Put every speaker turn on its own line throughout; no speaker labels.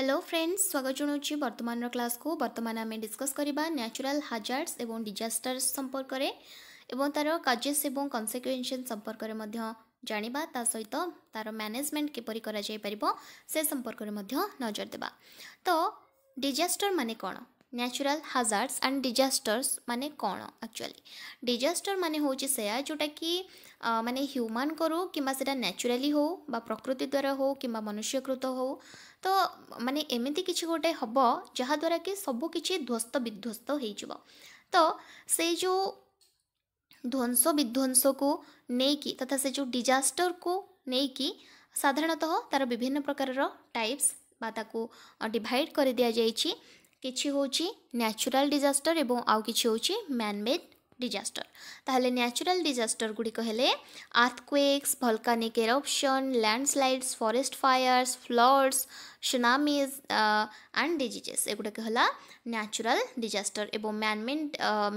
Hello friends স্বাগত জনাওছি বর্তমানর ক্লাসকু বর্তমান আমি ডিসকস করা ন্যাচুরাল হাজার্ডস এবং ডিজাস্টার্স সম্পর্কে এবং তার কাজেস এবং কনসিকুয়েন্সেস সম্পর্কে জাঁয়া তা সহিত তার ম্যানেজমেন্ট কিপর করা যাইপার সে সম্পর্কে নজর দেবা তো ডিজাস্টর মানে কোণ ନ୍ୟାଚୁରାଲ ହାଜାର୍ଡସ୍ ଆଣ୍ଡ ଡିଜାଷ୍ଟର୍ସ ମାନେ କ'ଣ ଆକ୍ଚୁଆଲି ଡିଜାଷ୍ଟର ମାନେ ହେଉଛି ସେୟା ଯେଉଁଟାକି ମାନେ ହ୍ୟୁମାନଙ୍କର କିମ୍ବା ସେଇଟା ନ୍ୟାଚୁରାଲି ହେଉ ବା ପ୍ରକୃତି ଦ୍ୱାରା ହେଉ କିମ୍ବା ମନୁଷ୍ୟକୃତ ହେଉ ତ ମାନେ ଏମିତି କିଛି ଗୋଟେ ହେବ ଯାହାଦ୍ୱାରା କି ସବୁକିଛି ଧ୍ୱସ୍ତ ବିଧ୍ୱସ୍ତ ହେଇଯିବ ତ ସେଇ ଯେଉଁ ଧ୍ୱଂସ ବିଧ୍ୱଂସକୁ ନେଇକି ତଥା ସେ ଯେଉଁ ଡିଜାଷ୍ଟରକୁ ନେଇକି ସାଧାରଣତଃ ତା'ର ବିଭିନ୍ନ ପ୍ରକାରର ଟାଇପ୍ସ ବା ତାକୁ ଡିଭାଇଡ଼ କରିଦିଆଯାଇଛି কিছু হচ্ছে ন্যাচুরাল ডিজাস্টার এবং আউ কিছু হচ্ছে ম্যানমেড ডিজাস্টার তাহলে ন্যাচুরাল ডিজাস্টার গুড়ি হলে earthquakes volcanic eruption landslides forest fires floods tsunamis and diseases এগুড়াক হল ন্যাচুরাল ডিজাস্টার এবং ম্যানমেড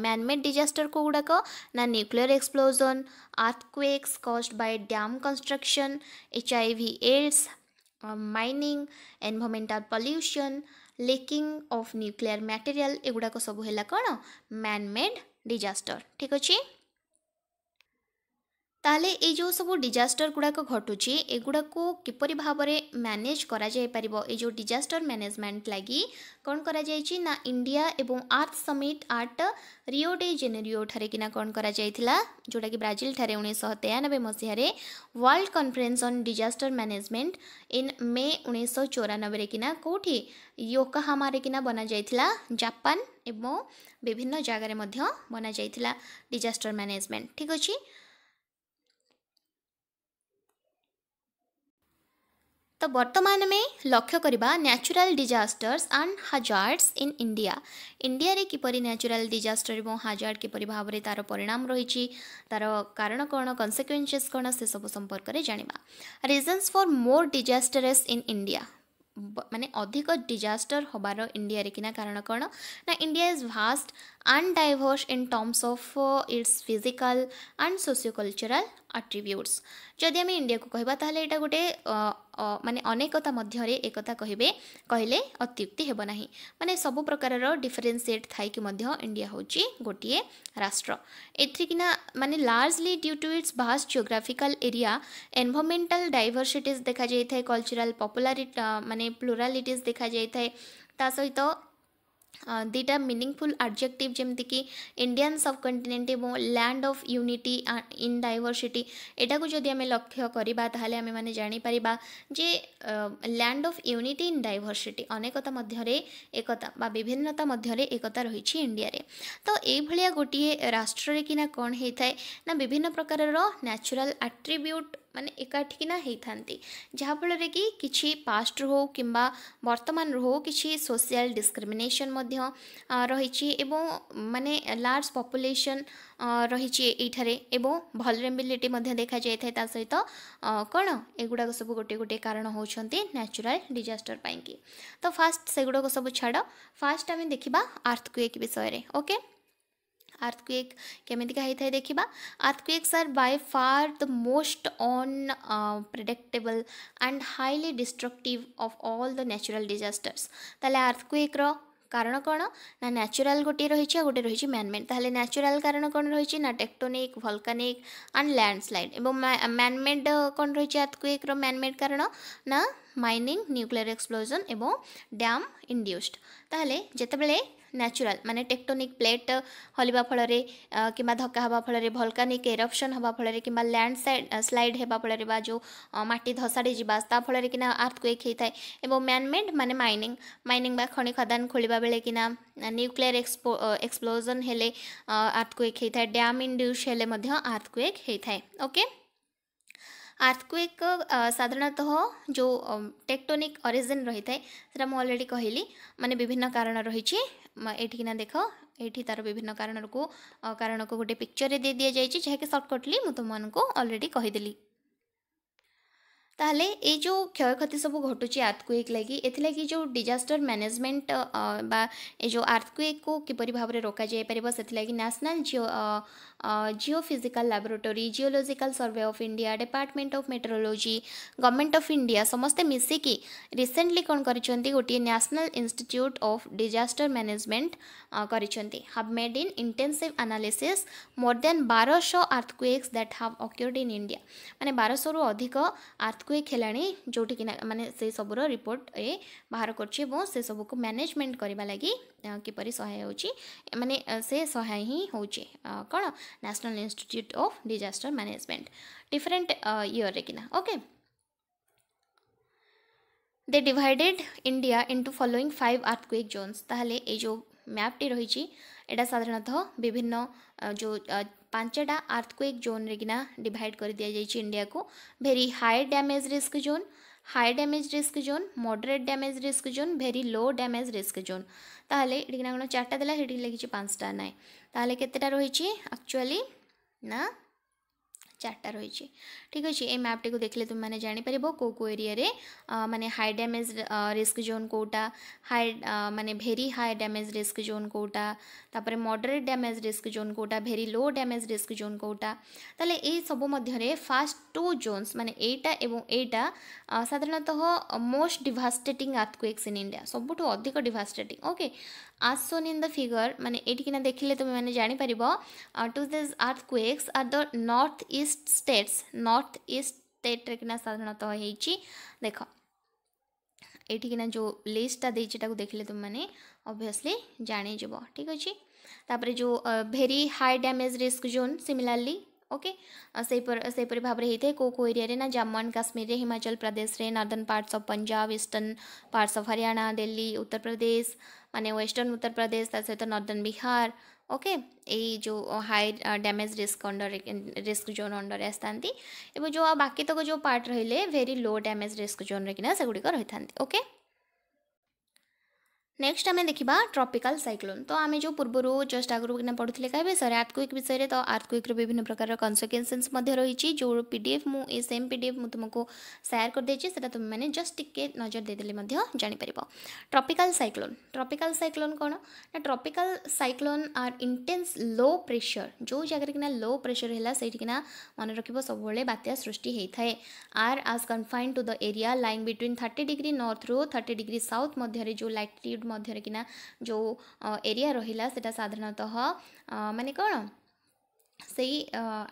ম্যানমেড ডিজাস্টার কোগুড়াক না nuclear explosion earthquakes caused by dam construction H I V AIDS mining environmental pollution leaking of nuclear material ଏଗୁଡ଼ାକ ସବୁ ହେଲା କ'ଣ ମ୍ୟାନମେଡ୍ disaster ଠିକ୍ ଅଛି ତାହେଲେ ଏଇ ଯେଉଁ ସବୁ ଡିଜାଷ୍ଟର ଗୁଡ଼ାକ ଘଟୁଛି ଏଗୁଡ଼ାକୁ କିପରି ଭାବରେ ମ୍ୟାନେଜ୍ କରାଯାଇପାରିବ ଏଇ ଯେଉଁ ଡିଜାଷ୍ଟର ମ୍ୟାନେଜମେଣ୍ଟ ଲାଗି କ'ଣ କରାଯାଇଛି ନା ଇଣ୍ଡିଆ ଏବଂ earth summit at Rio de ଜେନେରିଓଠାରେ କିନା କ'ଣ କରାଯାଇଥିଲା ଯେଉଁଟାକି ବ୍ରାଜିଲଠାରେ ଉଣେଇଶହ ତେୟାନବେ ମସିହାରେ world conference on disaster management in May ଉଣେଇଶହ ଚଉରାନବେରେ କିନା କେଉଁଠି ୟୋକାହାମାରେ କିନା ବନାଯାଇଥିଲା ଜାପାନ ଏବଂ ବିଭିନ୍ନ ଜାଗାରେ ମଧ୍ୟ ବନାଯାଇଥିଲା ଡିଜାଷ୍ଟର ମ୍ୟାନେଜମେଣ୍ଟ ଠିକ୍ ଅଛି तो बर्तमान आम लक्ष्य करवा natural disasters and hazards in India India रे किपर न्याचुराल डिजास्टर और हाजार्ड किपर भाव में तार परिणाम रही तार कारण कौन कनसिक्वेन्सीएस कौन से सब संपर्क में जाना reasons for more disasters in India माने अधिक डिजास्टर हबार इंडिया किना कारण कौन ना India is vast and diverse in terms of its physical and socio cultural attributes जदि आम इंडिया को कहता यहाँ गोटे uh, ମାନେ ଅନେକତା ମଧ୍ୟରେ ଏକତା କହିବେ କହିଲେ ଅତ୍ୟୁକ୍ତି ହେବ ନାହିଁ ମାନେ ସବୁ ପ୍ରକାରର ଡିଫରେନ୍ସିଏଟ୍ ଥାଇକି ମଧ୍ୟ ଇଣ୍ଡିଆ ହେଉଛି ଗୋଟିଏ ରାଷ୍ଟ୍ର ଏଥିରେକିନା ମାନେ largely due to its vast geographical area environmental diversities ଦେଖାଯାଇଥାଏ କଲଚରାଲ ପପୁଲାରିଟି ମାନେ ପ୍ଲୁରାଲିଟିଜ୍ ଦେଖାଯାଇଥାଏ ତା ସହିତ ଦୁଇଟା ମିନିଂଫୁଲ୍ ଆଡ଼ଜେକ୍ଟିଭ୍ ଯେମିତିକି ଇଣ୍ଡିଆନ୍ ସବ୍ କଣ୍ଟିନେଣ୍ଟ ଏବଂ land of unity in diversity ଏଇଟାକୁ ଯଦି ଆମେ ଲକ୍ଷ୍ୟ କରିବା ତାହେଲେ ଆମେମାନେ ଜାଣିପାରିବା ଯେ land of unity in diversity ଅନେକତା ମଧ୍ୟରେ ଏକତା ବା ବିଭିନ୍ନତା ମଧ୍ୟରେ ଏକତା ରହିଛି ଇଣ୍ଡିଆରେ ତ ଏଇଭଳିଆ ଗୋଟିଏ ରାଷ୍ଟ୍ରରେ କିନା କ'ଣ ହେଇଥାଏ ନା ବିଭିନ୍ନ ପ୍ରକାରର ନ୍ୟାଚୁରାଲ୍ ଆଟ୍ରିବ୍ୟୁଟ୍ ମାନେ ଏକାଠିକିନା ହେଇଥାନ୍ତି ଯାହାଫଳରେ କି କିଛି ପାଷ୍ଟରୁ ହେଉ କିମ୍ବା ବର୍ତ୍ତମାନରୁ ହେଉ କିଛି ସୋସିଆଲ ଡିସ୍କ୍ରିମିନେସନ୍ ମଧ୍ୟ ରହିଛି ଏବଂ ମାନେ ଲାର୍ଜ ପପୁଲେସନ୍ ରହିଛି ଏଇଠାରେ ଏବଂ ଭଲରେବିଲିଟି ମଧ୍ୟ ଦେଖାଯାଇଥାଏ ତା ସହିତ କ'ଣ ଏଗୁଡ଼ାକ ସବୁ ଗୋଟିଏ ଗୋଟିଏ କାରଣ ହେଉଛନ୍ତି ନ୍ୟାଚୁରାଲ ଡିଜାଷ୍ଟର ପାଇଁକି ତ ଫାର୍ଷ୍ଟ ସେଗୁଡ଼ାକ ସବୁ ଛାଡ଼ ଫାର୍ଷ୍ଟ ଆମେ ଦେଖିବା ଆର୍ଥକ୍ୱେକ୍ ବିଷୟରେ ଓକେ earthquake କେମିତି ହେଇଥାଏ ଦେଖିବା earthquakes are by far the most unpredictable and highly destructive of all the natural disasters ତାହେଲେ earthquake ର କାରଣ କ'ଣ ନା ନ୍ୟାଚୁରାଲ ଗୋଟିଏ ରହିଛି ଆଉ ଗୋଟିଏ ରହିଛି ମ୍ୟାନମେଡ଼ ତାହେଲେ ନ୍ୟାଚୁରାଲ କାରଣ କ'ଣ ରହିଛି ନା ଟେକ୍ଟୋନିକ୍ ଭଲକାନିକ୍ ଆଣ୍ଡ ଲ୍ୟାଣ୍ଡସ୍ଲାଇଡ଼ ଏବଂ ମ୍ୟାନମେଡ଼ କ'ଣ ରହିଛି ଆର୍ଥକ୍ୱେକ୍ର ମ୍ୟାନମେଡ଼ କାରଣ ନା ମାଇନିଂ ନ୍ୟୁକ୍ଲିୟର ଏକ୍ସପ୍ଲୋଜନ୍ ଏବଂ ଡ୍ୟାମ୍ ଇଣ୍ଡ୍ୟୁସ୍ଡ ତାହେଲେ ଯେତେବେଳେ ନ୍ୟାଚୁରାଲ ମାନେ ଟେକ୍ଟୋନିକ୍ ପ୍ଲେଟ୍ ହଲିବା ଫଳରେ କିମ୍ବା ଧକ୍କା ହେବା ଫଳରେ ଭଲକାନିକ୍ ଏରପ୍ସନ୍ ହେବା ଫଳରେ କିମ୍ବା ଲ୍ୟାଣ୍ଡସ୍ଲାଇଡ୍ ସ୍ଲାଇଡ୍ ହେବା ଫଳରେ ବା ଯେଉଁ ମାଟି ଧସାଡ଼ି ଯିବା ତା ଫଳରେ କିନା ଆର୍ଥକ୍ୱେକ୍ ହୋଇଥାଏ ଏବଂ ମ୍ୟାନମେଡ୍ ମାନେ ମାଇନିଂ ମାଇନିଂ ବା ଖଣି ଖଦାନ ଖୋଳିବା ବେଳେ କିନା ନ୍ୟୁକ୍ଲିୟର ଏକ୍ସପୋ ଏକ୍ସପ୍ଲୋଜନ୍ ହେଲେ ଆର୍ଥକ୍ୱେକ୍ ହୋଇଥାଏ ଡ୍ୟାମ୍ ଇଣ୍ଡ୍ୟୁସ୍ ହେଲେ ମଧ୍ୟ ଆର୍ଥକ୍ୱେକ୍ ହୋଇଥାଏ ଓକେ आर्थक्वेक साधारणतः जो टेक्टोनिक ओरिजिन रही था मुझरेडी कहली मानने विभिन्न कारण रही ना देख ये तार विभिन्न कारण को कारण को गोटे पिक्चर दे दि जाए जहाँकि सर्टकटली मुझ तुमको अलरेडी कहीदेली ताहले ये जो क्षय क्षति सब घटू आर्थक्वेक लगी ये जो डिजास्टर मैनेजमेंट बा ये जो आर्थक्वेक को किपर भाव में रोक जापर से नेशनल जो geophysical laboratory geological survey of India department of meteorology government of India ସମସ୍ତେ ମିଶିକି ରିସେଣ୍ଟଲି କ'ଣ କରିଛନ୍ତି ଗୋଟିଏ national institute of disaster management କରିଛନ୍ତି have made in intensive analysis more than ବାରଶହ earthquakes that have occurred in India ମାନେ ବାରଶହରୁ ଅଧିକ ଆର୍ଥକ୍ୱେକ୍ ହେଲାଣି ଯେଉଁଠିକି ମାନେ ସେସବୁର ରିପୋର୍ଟ ଏ ବାହାର କରୁଛି ଏବଂ ସେସବୁକୁ ମ୍ୟାନେଜମେଣ୍ଟ କରିବା ଲାଗି किपर सहाय हो मानने से सहाय हिं हो कौन national institute of disaster management different year कि ना okay they divided India into following five earthquake zones ताले ये जो मैपटी रही साधारणतः विभिन्न जो पांचटा आर्थक्विक जोन रे कि डिड कर दि जाइए इंडिया को very high damage risk zone high damage risk zone moderate damage risk zone very low damage risk zone তাহলে এটিকে না কোনো চারটা দেলা সেটিকে লিখেছি পাঁচটা নাই তাহলে কেতেটা রয়েছে আকচুয়ালি না চারটা রয়েছে ঠিক আছে এই ম্যাপটিকে দেখলে তুমি মানে জাঁপার কেউ কেউ এরিয়ারে মানে হাই ড্যামেজ রিস্ক জোন কোটা হাই মানে very high damage risk zone কোটা তারপরে মডরেট ড্যামেজ রিস্ক জোন কোটা very low damage risk zone কোটা তাহলে এই সবু মধ্যে ফার্স্ট টু জোনস মানে এইটা এবং এইটা সাধারণত most devastating earthquakes in India সবুঠু অধিক ডিভাস্টেটিং ওকে आज सोन इन द फिगर मैंने ये कि देखे तुम मैंने जापर to these earthquakes are the north east states north east state कि साधारणतः तो देख ना जो लिस्टा देखा देखने तुम मैंने अभीयसली जाज ठीक अच्छे तापर जो very high damage risk zone similarly okay से भाव कौ कौ एरिया ना जम्मू एंड काश्मीर हिमाचल प्रदेश में northern parts of Punjab eastern parts of Haryana Delhi Uttar Pradesh અને વેસ્ટર્ન ઉત્તર પ્રદેશ સર સે તો નોર્ધન બિહાર ઓકે એ જો high damage risk zone under risk zone under રહેતાંતી એ બો જો બાકી તો જો પાર્ટ રહીલે very low damage risk zone રે કિના સે ગુડી કો રહીતાંતી ઓકે नेक्स्ट आम देखा ट्रपिकाल सैक्लोन तो आम जो पूर्व जस्ट आगे पढ़ुले कहे सर आर्थक्विक विषय तो आर्थक्विक विभिन्न प्रकार कनसिक्वेन्सीस रही जो पी डी एफ मु सेम पी डी एफ तुमको सेयार करदे तुम मैंने जस्ट टी नजर देदेले जापर ट्रपिकाल सैक्लोन ट्रपिकाल सैक्लोन कौन ना tropical cyclone are intense low pressure जो जगह कि लो प्रेसर है किना मन रख सब बात्या सृष्टि होता है आर आज confine to the area lying between thirty degree north रु थर्टी डिग्री साउथ मध्य जो लाइट ଫିଟ୍ ମଧ୍ୟରେ କିନା ଯେଉଁ ଏରିଆ ରହିଲା ସେଇଟା ସାଧାରଣତଃ ମାନେ କ'ଣ ସେଇ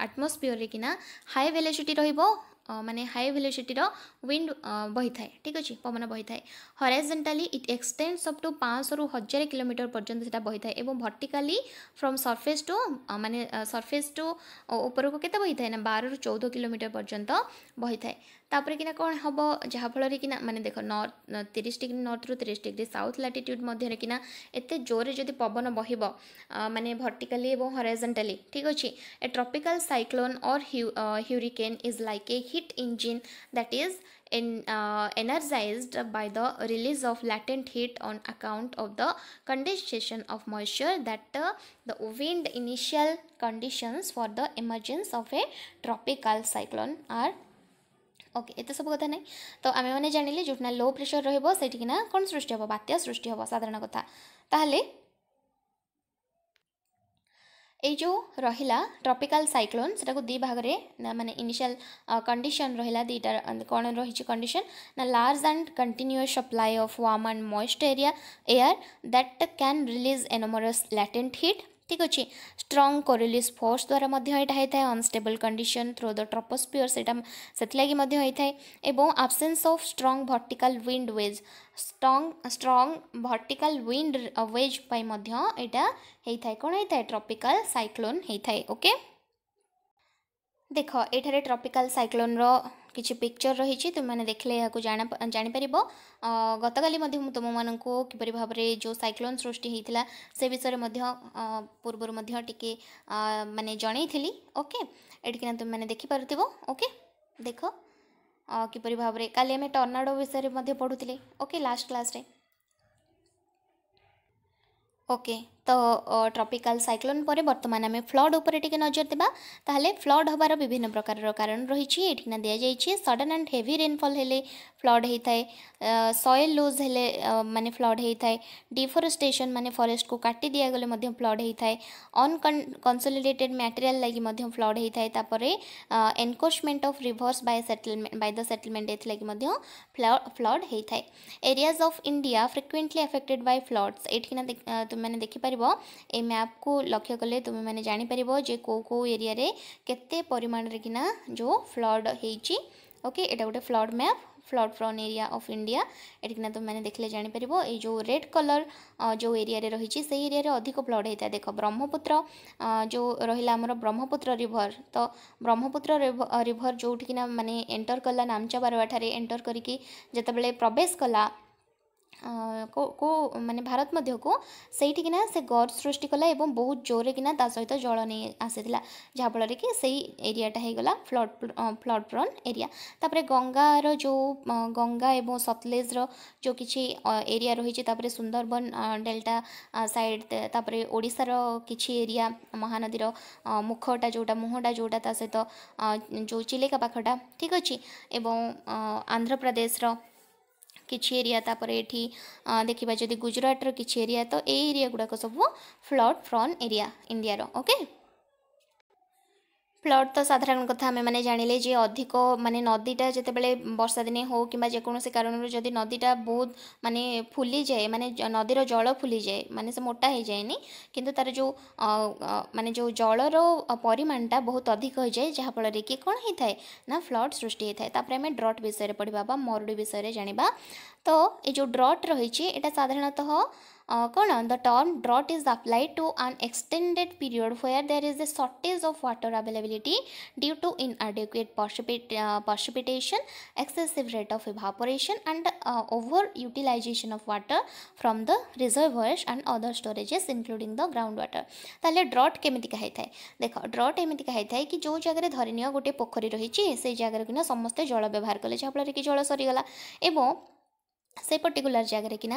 ଆଟମସ୍ଫିୟରରେ କିନା ହାଇ ଭେଲୋସିଟି ରହିବ ମାନେ ହାଇ ଭେଲୋସିଟିର ୱିଣ୍ଡ ବହିଥାଏ ଠିକ୍ ଅଛି ପବନ ବହିଥାଏ ହରାଇଜେଣ୍ଟାଲି ଇଟ୍ ଏକ୍ସଟେଣ୍ଡସ୍ ଅପ୍ ଟୁ ପାଞ୍ଚଶହରୁ ହଜାରେ କିଲୋମିଟର ପର୍ଯ୍ୟନ୍ତ ସେଇଟା ବହିଥାଏ ଏବଂ ଭର୍ଟିକାଲି ଫ୍ରମ୍ ସର୍ଫେସ୍ ଟୁ ମାନେ ସର୍ଫେସ୍ ଟୁ ଉପରକୁ କେତେ ବହିଥାଏ ନା ବାରରୁ ଚଉଦ କିଲୋମିଟର ପର୍ଯ୍ୟନ୍ତ ବହିଥାଏ तापर कि कौन हम जहाँ कि मैंने देख नर्थ तीस डिग्री नर्थ रु तीस डिग्री साउथ लाटिट्यूड मध्य कि जोर जो पवन बह मानने भर्टिकाली और हरेजेटाली ठीक अच्छे ए tropical cyclone or hurricane is like a heat engine that is an energise by the release of latent heat on account of the condensation of moisture that the wind initial conditions for the emergence of a tropical cyclone are okay ଏତେ ସବୁ କଥା ନାହିଁ ତ ଆମେମାନେ ଜାଣିଲେ ଯେଉଁଠି ନା low pressure ରହିବ ସେଇଠିକିନା କ'ଣ ସୃଷ୍ଟି ହେବ ବାତ୍ୟା ସୃଷ୍ଟି ହେବ ସାଧାରଣ କଥା ତାହେଲେ ଏଇ ଯେଉଁ ରହିଲା ଟ୍ରପିକାଲ୍ ସାଇକ୍ଲୋନ୍ ସେଟାକୁ ଦୁଇ ଭାଗରେ ମାନେ ଇନିସିଆଲ୍ କଣ୍ଡିସନ୍ ରହିଲା ଦୁଇଟା କ'ଣ ରହିଛି କଣ୍ଡିସନ୍ ନା large and continuous supply of warm and moist area air that can release enormous latent heat ଠିକ୍ ଅଛି ଷ୍ଟ୍ରଙ୍ଗ କୋରିଲିସ୍ ଫୋର୍ସ ଦ୍ୱାରା ମଧ୍ୟ ଏଇଟା ହେଇଥାଏ unstable condition through the troposphere ସେଇଟା ସେଥିଲାଗି ମଧ୍ୟ ହେଇଥାଏ ଏବଂ absence of strong vertical wind wedge strong strong vertical wind wedge ପାଇଁ ମଧ୍ୟ ଏଇଟା ହେଇଥାଏ କ'ଣ ହେଇଥାଏ ଟ୍ରପିକାଲ ସାଇକ୍ଲୋନ୍ ହେଇଥାଏ ଓକେ ଦେଖ ଏଠାରେ ଟ୍ରପିକାଲ ସାଇକ୍ଲୋନ୍ର किसी पिक्चर रही तुम्हें देखने यहाँ जापर गत काली तुम मानक किपर भाव में जो सैक्लोन सृष्टि होता से विषय में पूर्व टी मानने जनईली ओके ये तुम्हें देखिपार ओके देख किपर भाव में कल आम टर्नाडो विषय पढ़ू थे ओके लास्ट क्लास ओके ତ ଟ୍ରପିକାଲ ସାଇକ୍ଲୋନ୍ ପରେ ବର୍ତ୍ତମାନ ଆମେ ଫ୍ଲଡ୍ ଉପରେ ଟିକେ ନଜର ଦେବା ତାହେଲେ ଫ୍ଲଡ୍ ହେବାର ବିଭିନ୍ନ ପ୍ରକାରର କାରଣ ରହିଛି ଏଠିକିନା ଦିଆଯାଇଛି ସଡନ୍ ଆଣ୍ଡ ହେଭି ରେନ୍ଫଲ୍ ହେଲେ ଫ୍ଲଡ୍ ହୋଇଥାଏ ସଏଲ୍ ଲୁଜ୍ ହେଲେ ମାନେ ଫ୍ଲଡ୍ ହୋଇଥାଏ ଡିଫରେଷ୍ଟେସନ୍ ମାନେ ଫରେଷ୍ଟକୁ କାଟି ଦିଆଗଲେ ମଧ୍ୟ ଫ୍ଲଡ୍ ହୋଇଥାଏ ଅନକନ୍ସଲିଡେଟେଡ୍ ମ୍ୟାଟେରିଆଲ୍ ଲାଗି ମଧ୍ୟ ଫ୍ଲଡ୍ ହୋଇଥାଏ ତାପରେ encroachment of rivers by settlement by the settlement ଏଥିଲାଗି ମଧ୍ୟ ଫ୍ଲଡ୍ ହୋଇଥାଏ areas of India frequently affected by floods ଏଠିକିନା ତୁମେମାନେ ଦେଖିପାରିବେ ଜାଣିପାରିବ ଏ ମ୍ୟାପ୍କୁ ଲକ୍ଷ୍ୟ କଲେ ତୁମେମାନେ ଜାଣିପାରିବ ଯେ କେଉଁ କେଉଁ ଏରିଆରେ କେତେ ପରିମାଣରେ କିନା ଯେଉଁ ଫ୍ଲଡ଼ ହେଇଛି ଓକେ ଏଇଟା ଗୋଟେ flood map flood prone area of India ଏଠିକିନା ତୁମେମାନେ ଦେଖିଲେ ଜାଣିପାରିବ ଏଇ ଯେଉଁ ରେଡ୍ କଲର୍ ଯେଉଁ ଏରିଆରେ ରହିଛି ସେଇ ଏରିଆରେ ଅଧିକ ଫ୍ଲଡ଼ ହେଇଥାଏ ଦେଖ ବ୍ରହ୍ମପୁତ୍ର ଯେଉଁ ରହିଲା ଆମର ବ୍ରହ୍ମପୁତ୍ର ରିଭର୍ ତ ବ୍ରହ୍ମପୁତ୍ର ରିଭର୍ ଯେଉଁଠିକିନା ମାନେ ଏଣ୍ଟର କଲା ନାମଚା ବାରବାଠାରେ ଏଣ୍ଟର କରିକି ଯେତେବେଳେ ପ୍ରବେଶ କଲା କେଉଁ ମାନେ ଭାରତ ମଧ୍ୟକୁ ସେଇଠିକିନା ସେ ଗର୍ଜ ସୃଷ୍ଟି କଲା ଏବଂ ବହୁତ ଜୋରରେ କିନା ତା ସହିତ ଜଳ ନେଇ ଆସିଥିଲା ଯାହାଫଳରେ କି ସେଇ ଏରିଆଟା ହେଇଗଲା ଫ୍ଲଡ୍ ଫ୍ଲଡ୍ ପ୍ରୋନ୍ ଏରିଆ ତାପରେ ଗଙ୍ଗାର ଯେଉଁ ଗଙ୍ଗା ଏବଂ ସତଲେଜର ଯେଉଁ କିଛି ଏରିଆ ରହିଛି ତାପରେ ସୁନ୍ଦରବନ ଡେଲ୍ଟା ସାଇଡ଼୍ ତାପରେ ଓଡ଼ିଶାର କିଛି ଏରିଆ ମହାନଦୀର ମୁଖଟା ଯେଉଁଟା ମୁହଁଟା ଯେଉଁଟା ତା ସହିତ ଯେଉଁ ଚିଲିକା ପାଖଟା ଠିକ୍ ଅଛି ଏବଂ ଆନ୍ଧ୍ରପ୍ରଦେଶର କିଛି ଏରିଆ ତାପରେ ଏଠି ଦେଖିବା ଯଦି ଗୁଜୁରାଟର କିଛି ଏରିଆ ତ ଏଇ ଏରିଆ ଗୁଡ଼ାକ ସବୁ ଫ୍ଲଡ୍ ପ୍ରନ୍ ଏରିଆ ଇଣ୍ଡିଆର ଓକେ फ्लड तो साधारण कथ आम मैंने जाने जे अधिक मानने नदीटा जिते बड़े बर्षा दिन हो कि जेकोसी कारण जदि नदीटा बहुत मानने फुली जाए मानने नदी जल फुली जाए मानने से मोटा हो जाए कि तार जो मानने जो जलर परिमाणटा बहुत अधिक हो जाए जहाँफल कि कौन हो फ्लड सृष्टि होता आम ड्रट विषय पढ़ा मरुड़ी विषय जाना तो ये ड्रट रही है यहाँ साधारणतः Uh, colon, the term drought is applied to an extended period where there is a shortage of water availability due to inadequate precipitation, excessive rate of evaporation and uh, over utilization of water from the reservoirs and other storages including the groundwater. তাহলে drought কেমিতিকা হয়ে দেখ drought এমিতিকা হয়ে কি যে জায়গায় ধরে নিও গোটে পোখরী রয়েছে সেই জায়গার কিনা সমস্তে জল ব্যবহার কলে যাফলে কি জল সরিগলা এবং से पर्टिकुलर जगह कि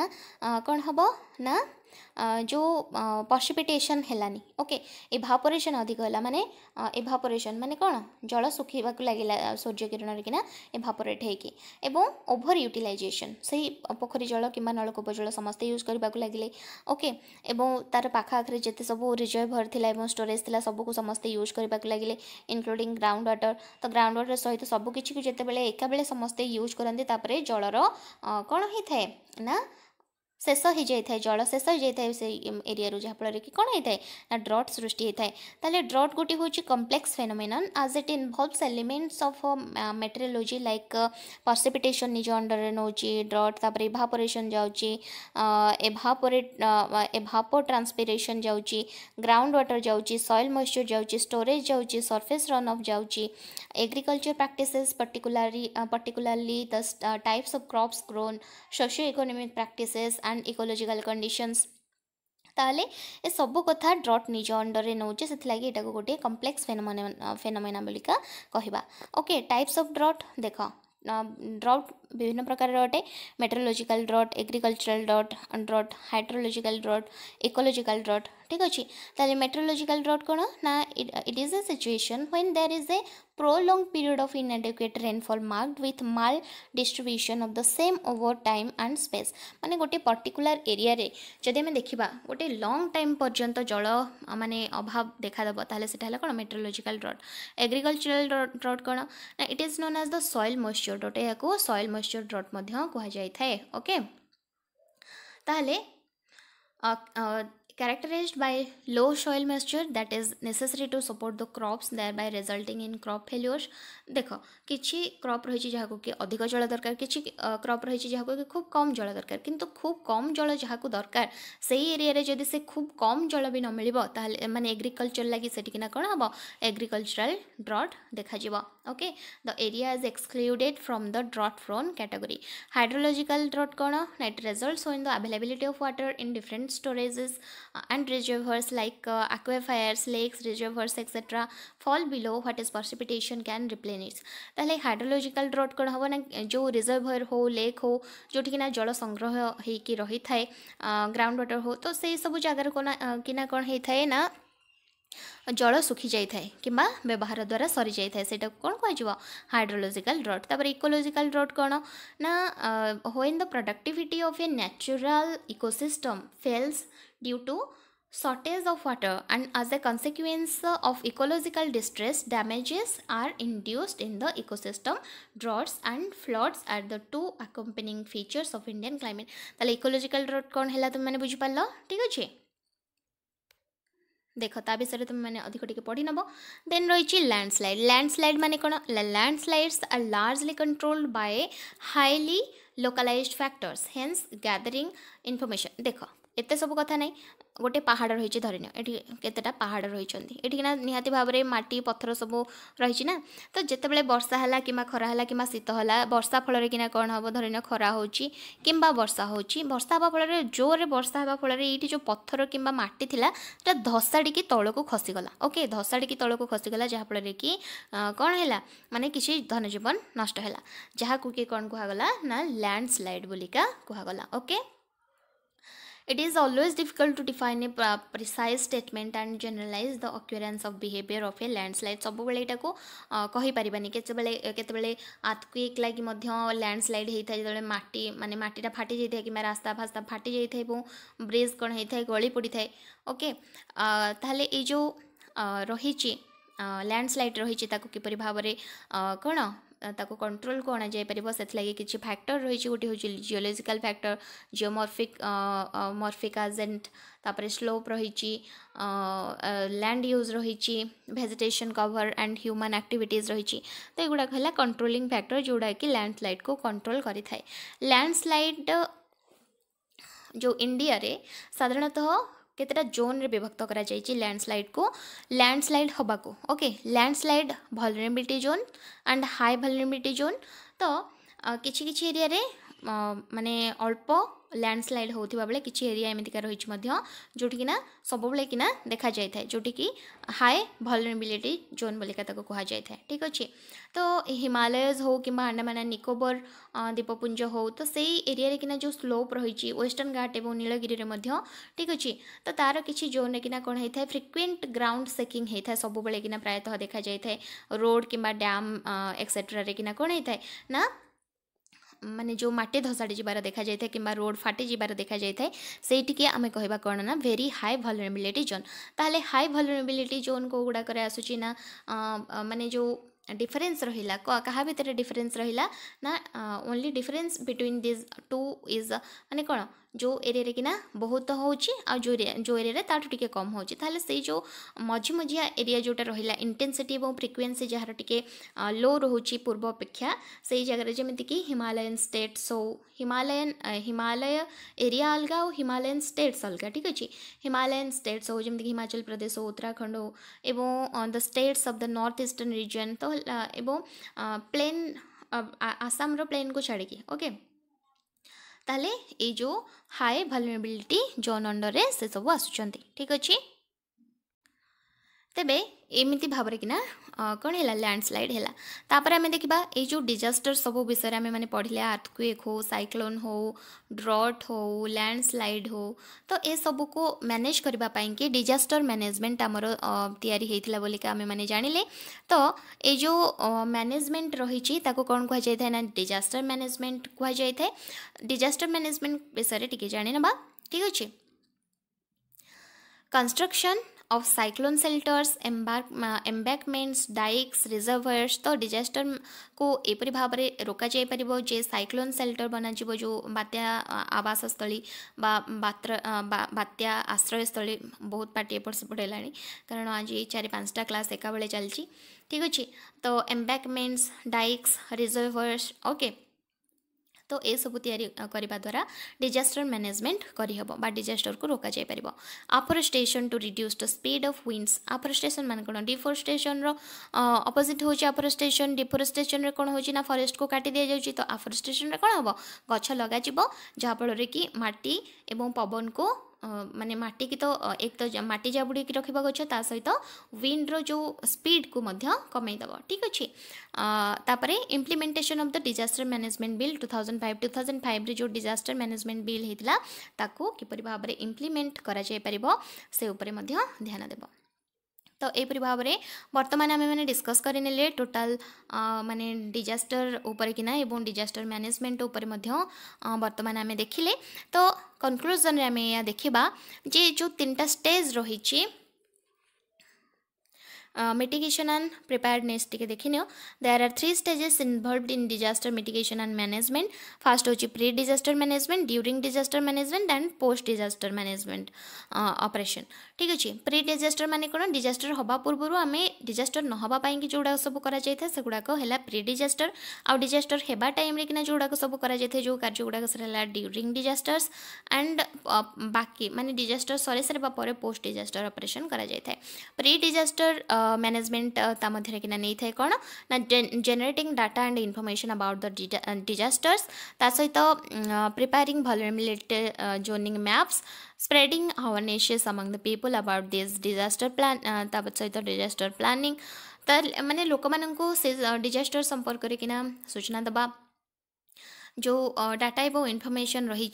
कौन हम ना ଯେଉଁ ପର୍ସିପିଟେସନ୍ ହେଲାନି ଓକେ ଏଭାପୋରେସନ୍ ଅଧିକ ହେଲା ମାନେ ଏଭାପୋରେସନ୍ ମାନେ କଣ ଜଳ ଶୁଖିବାକୁ ଲାଗିଲା सूर्य किरण किना इभापोरेट होईकि एवं ओभर ୟୁଟିଲାଇଜେସନ୍ ସେହି ପୋଖରୀ ଜଳ କିମ୍ବା ନଳକୂପ ଜଳ ସମସ୍ତେ ୟୁଜ୍ କରିବାକୁ ଲାଗିଲେ ଓକେ ଏବଂ ତା'ର ପାଖଆଖରେ ଯେତେ ସବୁ ରିଜର୍ଭର ଥିଲା ଏବଂ ଷ୍ଟୋରେଜ୍ ଥିଲା ସବୁକୁ ସମସ୍ତେ ୟୁଜ୍ କରିବାକୁ ଲାଗିଲେ ଇନକ୍ଲୁଡ଼ିଂ ଗ୍ରାଉଣ୍ଡ ୱାଟର୍ ତ ଗ୍ରାଉଣ୍ଡ ୱାଟର୍ ସହିତ ସବୁକିଛିକୁ ଯେତେବେଳେ ଏକାବେଳେ ସମସ୍ତେ ୟୁଜ୍ କରନ୍ତି ତାପରେ ଜଳର କ'ଣ ହେଇଥାଏ ନା ଶେଷ ହୋଇଯାଇଥାଏ ଜଳ ଶେଷ ହୋଇଯାଇଥାଏ ସେ ଏରିଆରୁ ଯାହାଫଳରେ କି କ'ଣ ହୋଇଥାଏ ନା ଡ୍ରଟ୍ ସୃଷ୍ଟି ହୋଇଥାଏ ତାହେଲେ ଡ୍ରଟ୍ ଗୋଟେ ହେଉଛି complex phenomenon as it involves elements of meteorology like precipitation ନିଜ ଅଣ୍ଡରରେ ନେଉଛି ଡ୍ରଟ୍ ତାପରେ ଇଭାପୋରେସନ୍ ଯାଉଛି ଏଭାପୋରେଟ୍ ଏଭାପୋ ଟ୍ରାନ୍ସପିରେସନ୍ ଯାଉଛି ଗ୍ରାଉଣ୍ଡ ୱାଟର୍ ଯାଉଛି ସଏଲ୍ ମଏଶ୍ଚର୍ ଯାଉଛି ଷ୍ଟୋରେଜ୍ ଯାଉଛି ସର୍ଫେସ୍ ରନ୍ ଅଫ୍ ଯାଉଛି agriculture practices particularly particularly the types of crops grown socio economic practices and and ecological conditions ତାହେଲେ ଏସବୁ କଥା ଡ୍ରଟ୍ ନିଜ ଅଣ୍ଡରରେ ନେଉଛେ ସେଥିଲାଗି ଏଇଟାକୁ ଗୋଟିଏ କମ୍ପ୍ଲେକ୍ସ ଫେନୋମେନା ଫେନୋମେନା ବୋଲିକା କହିବା ଓକେ ଟାଇପ୍ସ ଅଫ୍ ଡ୍ରଟ୍ ଦେଖ ଡ୍ରଟ୍ বিভিন্ন ପ୍ରକାର dot meteorological dot agricultural dot dot hydrological dot ecological dot ଠିକ୍ ଅଛି ତାହେଲେ ମେଟ୍ରୋଲୋଜିକାଲ ଡଟ୍ କ'ଣ ନା it is a situation when ଦେର୍ is a prolonged period of inadequate rainfall marked with mal distribution of the same over time and space মানে ଗୋଟେ particular ଏରିଆରେ ଯଦି ଆମେ ଦେଖିବା ଗୋଟେ ଲଙ୍ଗ୍ ଟାଇମ୍ ପର୍ଯ୍ୟନ୍ତ ଜଳ ମାନେ ଅଭାବ ଦେଖାଦେବ ତାହେଲେ ସେଟା ହେଲା କ'ଣ ମେଟ୍ରୋଲୋଜିକାଲ ଡଟ୍ ଏଗ୍ରିକଲଚରାଲ ଡଟ୍ କ'ଣ ନା it is known as the soil moisture ଡଟ୍ ଏହାକୁ ସଏଲ୍ ମଏଶ୍ଚର୍ ଡ୍ରଟ୍ ମଧ୍ୟ କୁହାଯାଇଥାଏ ଓକେ ତାହେଲେ characterized by low soil moisture that is necessary to support the crops thereby resulting in crop failures ଦେଖ କିଛି crop ରହିଛି ଯାହାକୁ କି ଅଧିକ ଜଳ ଦରକାର କିଛି crop ରହିଛି ଯାହାକୁ କି ଖୁବ୍ କମ୍ ଜଳ ଦରକାର କିନ୍ତୁ ଖୁବ୍ କମ୍ ଜଳ ଯାହାକୁ ଦରକାର ସେଇ ଏରିଆରେ ଯଦି ସେ ଖୁବ୍ କମ୍ ଜଳ ବି ନ ମିଳିବ ତାହେଲେ ମାନେ ଏଗ୍ରିକଲଚର ଲାଗି ସେଠିକିନା କ'ଣ ହେବ ଏଗ୍ରିକଲଚରାଲ ଡ୍ରଟ୍ ଦେଖାଯିବ okay the area is excluded from the drought prone category hydrological drought କ'ଣ ନାଇଟ୍ results in the availability of water in different storages and reservoirs like aquifers, lakes, reservoirs, etc. fall below what is precipitation can replenish. তাহলে হাইড্রোলোজিক্যাল drought କ'ଣ ହେବ ନା ଯେଉଁ ରିଜର୍ଭର ହେଉ lake ହେଉ ଯେଉଁଠିକି ନା ଜଳ ସଂଗ୍ରହ ହେଇକି ରହିଥାଏ ଗ୍ରାଉଣ୍ଡ ୱାଟର kon ତ ସେହିସବୁ ଜାଗାରେ କିନା କ'ଣ जल सुखी जाए कि व्यवहार द्वारा सरी जाए ସେଇଟାକୁ कौन कह हाइड्रोलोजिकाल ड्रट तापर ଇକୋଲୋଜିକାଲ୍ ଡ୍ରଟ୍ कौन ना when the productivity of a natural ecosystem fails due to shortage of water and as a consequence of ecological distress damages are induced in the ecosystem droughts and floods are the two accompanying features of indian climate তাহলে ইকোলোজিক্যাল drought কোন হেলা তুমি মানে বুঝি পারলো ঠিক আছে দেখ তা বিষয়ে তুমি মানে অধিক টিকে পড়ি নব দেন রয়েছে ল্যান্ডস্লাইড ল্যান্ডস্লাইড মানে কোন landslides are largely controlled by highly localised factors hence gathering information দেখো ଏତେ ସବୁ କଥା ନାହିଁ ଗୋଟେ ପାହାଡ଼ ରହିଛି ଧରିନିଅ ଏଠି କେତେଟା ପାହାଡ଼ ରହିଛନ୍ତି ଏଠିକିନା ନିହାତି ଭାବରେ ମାଟି ପଥର ସବୁ ରହିଛି ନା ତ ଯେତେବେଳେ ବର୍ଷା ହେଲା କିମ୍ବା ଖରା ହେଲା କିମ୍ବା ଶୀତ ହେଲା ବର୍ଷା ଫଳରେ କିନା କ'ଣ ହେବ ଧରିନିଅ ଖରା ହେଉଛି କିମ୍ବା ବର୍ଷା ହେଉଛି ବର୍ଷା ହେବା ଫଳରେ ଜୋରରେ ବର୍ଷା ହେବା ଫଳରେ ଏଇଠି ଯେଉଁ ପଥର କିମ୍ବା ମାଟି ଥିଲା ସେଟା ଧସାଡ଼ିକି ତଳକୁ ଖସିଗଲା ଓକେ ଧସାଡ଼ିକି ତଳକୁ ଖସିଗଲା ଯାହାଫଳରେ କି କ'ଣ ହେଲା ମାନେ କିଛି ଧନଜୀବନ ନଷ୍ଟ ହେଲା ଯାହାକୁ କି କ'ଣ କୁହାଗଲା ନା ଲ୍ୟାଣ୍ଡସ୍ଲାଇଡ଼୍ ବୋଲିକା କୁହାଗଲା okay It is always difficult to define a precise statement and generalize the occurrence of behavior of a landslide. ସବୁବେଳେ ଏଇଟାକୁ କହିପାରିବାନି କେତେବେଳେ କେତେବେଳେ ଆର୍ଥକ୍ୱେକ୍ ଲାଗି ମଧ୍ୟ ଲ୍ୟାଣ୍ଡସ୍ଲାଇଡ୍ ହେଇଥାଏ ଯେତେବେଳେ ମାଟି ମାନେ ମାଟିଟା ଫାଟି ଯାଇଥାଏ କିମ୍ବା ରାସ୍ତା ଫାସ୍ତା ଫାଟି ଯାଇଥାଏ ଏବଂ ବ୍ରିଜ୍ କ'ଣ ହେଇଥାଏ ଗଳି ପଡ଼ିଥାଏ ଓକେ ତାହେଲେ ଏଇ ଯେଉଁ ରହିଛି ଲ୍ୟାଣ୍ଡସ୍ଲାଇଡ୍ ରହିଛି ତାକୁ କିପରି ଭାବରେ କ'ଣ कंट्रोल को अणा जापर से किसी फैक्टर रही गोटे हूँ जिओलोजिकाल फैक्टर जिओमर्फिक मर्फिक आजेंट तापर स्लोप रही लैंड यूज रही vegetation cover and human activity रही तो युवाक है कंट्रोलींग फैक्टर जोड़ा कि लैंड स्लैड को कंट्रोल करें लैंड स्लैड जो इंडिया साधारणतः କେତେଟା ଜୋନ୍ରେ ବିଭକ୍ତ କରାଯାଇଛି ଲ୍ୟାଣ୍ଡସ୍ଲାଇଡ଼୍କୁ ଲ୍ୟାଣ୍ଡସ୍ଲାଇଡ଼୍ ହେବାକୁ okay landslide vulnerability zone and high vulnerability zone ତ କିଛି କିଛି ଏରିଆରେ ମାନେ ଅଳ୍ପ लैंडस्लाइड होता बेले कि एरिया एमती रही जोटी ना सब बेले कि देखा जाए जोटी कि हाई भलनेबिलिटी जोन बोलिका कहा जाए ठीक अच्छे तो हिमालयज हो कि आंडमान निकोबर दीपपुंज हो तो से एरिया कि जो स्लोप रही वेस्टर्न घाट और नीलगिरी में ठीक अच्छे तो तार किसी जोन में कि कौन होता है फ्रिक्वेन्ट ग्राउंड सेकिंग होता है सब बेले कि प्रायतः देखा जाए रोड कि डैम एक्सेट्रा कि कौन होता है ना माने जो मटे धसाड़ जबार देखा जाए कि रोड फाटी जबार देखा जाए से आम कह कौन ना भेरी हाई भलनेबिलिटी जोन ताल हाई भलनेबिलिटी जोन को गुड़ाक आसूची ना मानने जो डिफरेंस रहिला रहा भितर डिफरेंस रहिला ना only difference between this two is मैंने कौन जो एरिया कि ना बहुत हो जो जो एरिया ताठू टे कम हो से जो मझी मझिया एरिया जोटा रहा इंटेनसीटी और फ्रिक्वेन्सी जार टे लो रोचे पूर्व अपेक्षा से ही जगह जमीक हिमालयन स्टेट्स हो हिमालयन हिमालय एरिया अलग और हिमालयन स्टेट्स अलग ठीक अच्छे हिमालयन स्टेट्स हो जमी हिमाचल प्रदेश हो उत्तराखंड हो एवं the states of the north eastern region तो प्लेन आसाम प्लेन को छाड़ी ओके okay? ତାହେଲେ ଏଇ ଯେଉଁ ହାଇ ଭାଲନେବିଲିଟି ଜୋନ୍ ଅଣ୍ଡରରେ ସେସବୁ ଆସୁଛନ୍ତି ଠିକ୍ ଅଛି ତେବେ ଏମିତି ଭାବରେ କିନା कौन है लैंडस्लाइड हैपर आम देखा ये डिजास्टर सब विषय आम मैंने पढ़ले आर्थक्विक हो सैक्लोन हो ड्रट हो लैंडस्लाइड हो तो यह ये सबको मैनेज करने डिजास्टर मैनेजमेंट आमर या बोल के आम जान लें तो ये मैनेजमेंट रही कौन कहुए ना डिजास्टर मैनेजमेंट कहुए डिजास्टर मैनेजमेंट विषय टी जाने ठीक अच्छे construction of cyclone shelters embankments dikes reservoirs ତ disaster କୁ ଏପରି ଭାବରେ ରୋକାଯାଇପାରିବ ଯେ ସାଇକ୍ଲୋନ୍ ସେଲ୍ଟର ବନାଯିବ ଯେଉଁ ବାତ୍ୟା ଆବାସସ୍ଥଳୀ ବା ବାତ୍ୟା ଆଶ୍ରୟସ୍ଥଳୀ ବହୁତ ପାଟି ଏପଟ ସେପଟ ହେଲାଣି କାରଣ ଆଜି ଚାରି ପାଞ୍ଚଟା କ୍ଲାସ୍ ଏକାବେଳେ ଚାଲିଛି ଠିକ୍ ଅଛି ତ ଏମ୍ବାକମେଣ୍ଟସ୍ ଡାଇକ୍ସ ରିଜର୍ଭର୍ସ ଓକେ ତ ଏସବୁ ତିଆରି କରିବା ଦ୍ୱାରା ଡିଜାଷ୍ଟର ମ୍ୟାନେଜମେଣ୍ଟ କରିହେବ ବା ଡିଜାଷ୍ଟରକୁ ରୋକାଯାଇପାରିବ afforestation to reduce the speed of winds afforestation ମାନେ କ'ଣ ଡିଫୋରେଷ୍ଟେସନ୍ର ଅପୋଜିଟ୍ ହେଉଛି ଆପୋରେଷ୍ଟେସନ୍ ଡିଫୋରେଷ୍ଟେସନ୍ରେ କ'ଣ ହେଉଛି ନା ଫରେଷ୍ଟକୁ କାଟି ଦିଆଯାଉଛି ତ ଆଫୋରେଷ୍ଟେସନ୍ରେ କ'ଣ ହେବ ଗଛ ଲଗାଯିବ ଯାହାଫଳରେ କି ମାଟି ଏବଂ ପବନକୁ माने माटी की तो एक तो माटी जा की रखा गच सहित विंड रो स्पीड को मध्य कमईदेव ठीक अच्छे तापर implementation of the disaster management bill two thousand five two thousand five जो डिजास्टर मैनेजमेंट बिल होता किपर भाव में इम्प्लीमेंट कर से उपरे ध्यान देव तो यहपर भाव में बर्तमान आम मैंने डिस्कस कर टोटाल मानने डिजास्टर उपरकना और डिजास्टर मैनेजमेंट बर्तमान आम देखिले तो कनक्लूजन आम देखा जे जो तीन टा स्टेज रही mitigation and preparedness ठीक है देखिए ना there are three stages involved in disaster mitigation and management first हो pre disaster management during disaster management and post disaster management operation ठीक अच्छे pre disaster माने कौन disaster हवा पूर्व आम disaster न हवा पाई जोड़ा सब करुड़ाक है प्रि डिजास्टर आउ डिजास्टर होगा टाइम किना जोड़ाक सब कर जो कार्य गुड़ाक सर ड्यूरींग डिजास्टर्स एंड बाकी मानने डिजास्टर सरी सारापर पोस्ट डिजास्टर अपरेसन कर प्रि डिजास्टर मैनेजमेंट तादी ना नहीं था कौन ना generating data and information about the disasters ता सहित preparing vulnerability zoning maps spreading awareness among the people about this disaster plan सहित डिजास्टर प्लानिंग मैंने लोक मान डिजास्टर uh, संपर्क कि सूचना दबा जो डाटा uh, एवं इनफर्मेसन रही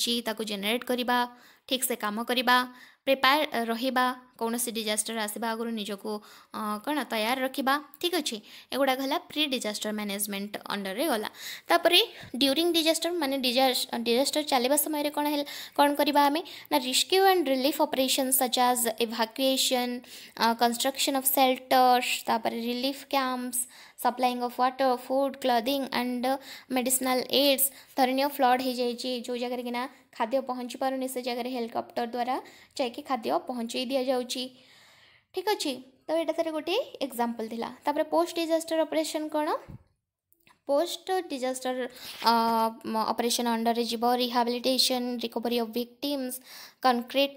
जेनेट करवा ठीक से कम करवा प्रिपेयर रहा कौन सी डिजास्टर आसवा आगर निजक कौन तैयार रखा ठीक अच्छे एगुड़ा एगुड़ाला प्री डिजास्टर मैनेजमेंट अंडर में गलापर ड्यूरींग डिजास्टर मानते डिजास्टर चलवा समय कौन कौन करें rescue and relief operation such as evacuation construction of shelters relief camps supplying of water food clothing and medicinal aids धरणीय फ्लड हो जाए जो जगह कि खाद्य पहुँची पार नहीं जगह हेलिकप्टर द्वारा जैक खाद्य पहुँचे दि जाऊ ହେଉଛି ଠିକ୍ ଅଛି ତ ଏଇଟା ତା'ର ଗୋଟିଏ ଏକ୍ଜାମ୍ପଲ୍ ଥିଲା ତାପରେ ପୋଷ୍ଟ ଡିଜାଷ୍ଟର ଅପରେସନ୍ କ'ଣ ପୋଷ୍ଟ ଡିଜାଷ୍ଟର ଅପରେସନ୍ ଅଣ୍ଡରରେ ଯିବ rehabilitation recovery of victims concrete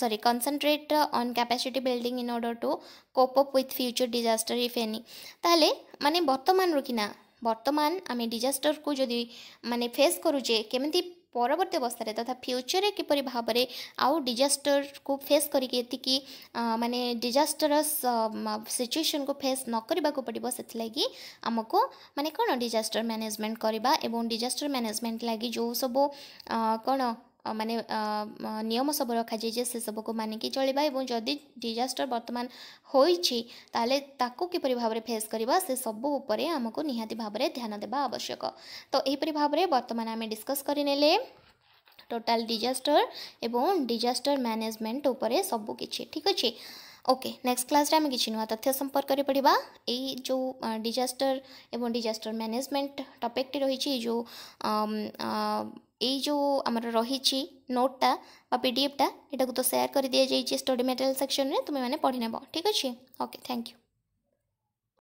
sorry concentrate on capacity building in order to cope up with future disaster if any ତାହେଲେ ମାନେ ବର୍ତ୍ତମାନରୁ କିନା ବର୍ତ୍ତମାନ ଆମେ ଡିଜାଷ୍ଟରକୁ ଯଦି ମାନେ ଫେସ୍ କରୁଛେ କେମିତି ପରବର୍ତ୍ତୀ ଅବସ୍ଥାରେ ତଥା ଫ୍ୟୁଚର୍ରେ କିପରି ଭାବରେ ଆଉ ଡିଜାଷ୍ଟର୍କୁ ଫେସ୍ କରିକି ଏତିକି ମାନେ ଡିଜାଷ୍ଟରସ୍ ସିଚୁଏସନ୍କୁ ଫେସ୍ ନ କରିବାକୁ ପଡ଼ିବ ସେଥିଲାଗି ଆମକୁ ମାନେ କ'ଣ ଡିଜାଷ୍ଟର ମ୍ୟାନେଜମେଣ୍ଟ କରିବା ଏବଂ ଡିଜାଷ୍ଟର ମ୍ୟାନେଜମେଣ୍ଟ ଲାଗି ଯେଉଁ ସବୁ କ'ଣ ମାନେ ନିୟମ ସବୁ ରଖାଯାଇଛି ସେସବୁକୁ ମାନିକି ଚଳିବା ଏବଂ ଯଦି ଡିଜାଷ୍ଟର ବର୍ତ୍ତମାନ ହୋଇଛି ତାହେଲେ ତାକୁ କିପରି ଭାବରେ ଫେସ୍ କରିବା ସେସବୁ ଉପରେ ଆମକୁ ନିହାତି ଭାବରେ ଧ୍ୟାନ ଦେବା ଆବଶ୍ୟକ ତ ଏହିପରି ଭାବରେ ବର୍ତ୍ତମାନ ଆମେ ଡିସ୍କସ୍ କରିନେଲେ ଟୋଟାଲ୍ ଡିଜାଷ୍ଟର ଏବଂ ଡିଜାଷ୍ଟର ମ୍ୟାନେଜମେଣ୍ଟ ଉପରେ ସବୁ କିଛି ଠିକ୍ ଅଛି ଓକେ ନେକ୍ସଟ କ୍ଲାସ୍ରେ ଆମେ କିଛି ନୂଆ ତଥ୍ୟ ସମ୍ପର୍କରେ ପଢ଼ିବା ଏଇ ଯେଉଁ ଡିଜାଷ୍ଟର ଏବଂ ଡିଜାଷ୍ଟର ମ୍ୟାନେଜମେଣ୍ଟ ଟପିକ୍ଟି ରହିଛି ଏଇ ଯେଉଁ ଏଇ ଯେଉଁ ଆମର ରହିଛି ନୋଟ୍ଟା ବା ପିଡ଼ିଏଫ୍ଟା ଏଟାକୁ ତ ସେୟାର କରି ଦିଆଯାଇଛି ଷ୍ଟଡି ମେଟେରିଆଲ ସେକ୍ସନରେ ତୁମେମାନେ ପଢ଼ିନେବ ଠିକ୍ ଅଛି ଓକେ ଥ୍ୟାଙ୍କ ୟୁ